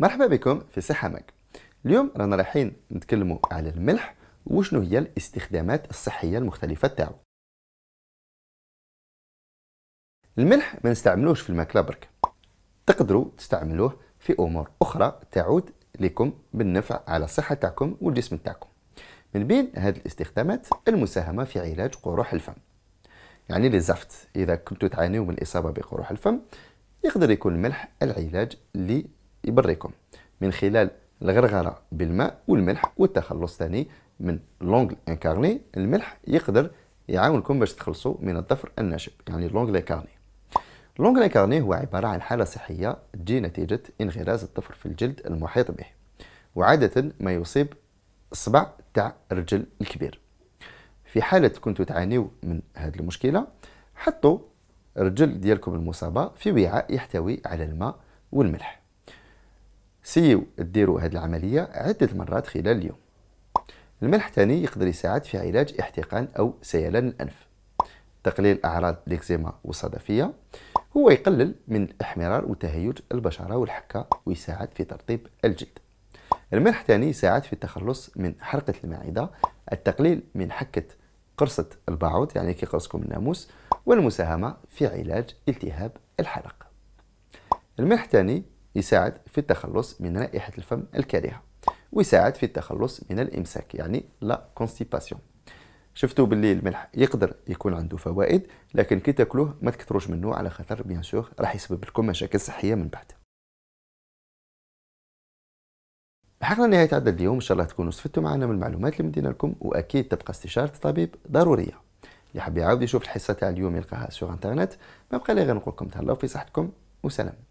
مرحبا بكم في صحة ماك اليوم رانا رايحين نتكلموا على الملح وشنو هي الاستخدامات الصحية المختلفة تاعو الملح ما نستعملوش في الماكلة برك تقدروا تستعملوه في أمور أخرى تعود لكم بالنفع على الصحة تاعكم والجسم تاعكم من بين هذه الاستخدامات المساهمة في علاج قروح الفم يعني لي إذا كنتوا تعانيوا من إصابة بقروح الفم يقدر يكون الملح العلاج يبريكم من خلال الغرغره بالماء والملح والتخلص ثاني من لونغ انكارني الملح يقدر يعاونكم باش تخلصوا من الظفر الناشب يعني لونغ انكارني لونغ انكارني هو عباره عن حاله صحيه تجي نتيجه انغراز الطفل في الجلد المحيط به وعاده ما يصيب صبع تاع الرجل الكبير في حاله كنتو تعانيو من هذه المشكله حطوا الرجل ديالكم المصابه في وعاء يحتوي على الماء والملح سيو ديروا هذه العملية عدة مرات خلال اليوم الملح ثاني يقدر يساعد في علاج احتقان أو سيلان الأنف تقليل أعراض الإكزيما والصدفية هو يقلل من الإحمرار وتهيج البشرة والحكة ويساعد في ترطيب الجلد الملح ثاني يساعد في التخلص من حرقة المعدة التقليل من حكة قرصة البعوض يعني كيقرصكم الناموس والمساهمة في علاج التهاب الحلق الملح ثاني يساعد في التخلص من رائحة الفم الكريهة ويساعد في التخلص من الإمساك يعني لا كونستيباسيون شفتوا باللي الملح يقدر يكون عنده فوائد لكن كي تاكلوه ما تكثروش منه على خاطر بيان سور راح يسبب لكم مشاكل صحيه من بعد حقنا نهاية عدد اليوم إن شاء الله تكونوا استفدتوا معنا من المعلومات اللي مدينا لكم وأكيد تبقى استشارة الطبيب ضرورية اللي حاب يعاود يشوف الحصة تاع اليوم يلقاها سوغ انترنت ما بقى لي غير نقول لكم تهلاو في صحتكم وسلام